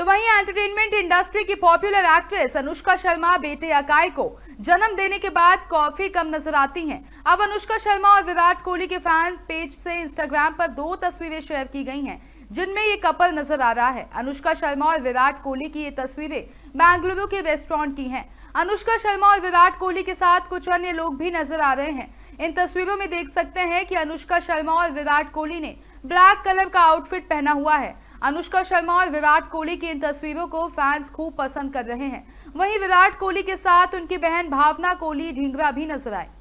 तो वहीं entertainment industry की पॉपुलर एक्ट्रेस अनुष्का शर्मा बेटे अकाय को जन्म देने के बाद कॉफी कम नजर आती हैं। अब अनुष्का शर्मा और विराट कोहली के फैंस पेज से इंस्टाग्राम पर दो तस्वीरें शेयर की गई हैं जिनमें ये कपल नजर आ रहा है अनुष्का शर्मा और विराट कोहली की ये तस्वीरें बेंगलुरु के रेस्टोरेंट की है अनुष्का शर्मा और विराट कोहली के साथ कुछ अन्य लोग भी नजर आ रहे हैं इन तस्वीरों में देख सकते हैं कि अनुष्का शर्मा और विराट कोहली ने ब्लैक कलर का आउटफिट पहना हुआ है अनुष्का शर्मा और विराट कोहली की इन तस्वीरों को फैंस खूब पसंद कर रहे हैं वहीं विराट कोहली के साथ उनकी बहन भावना कोहली ढींगरा भी नजर आई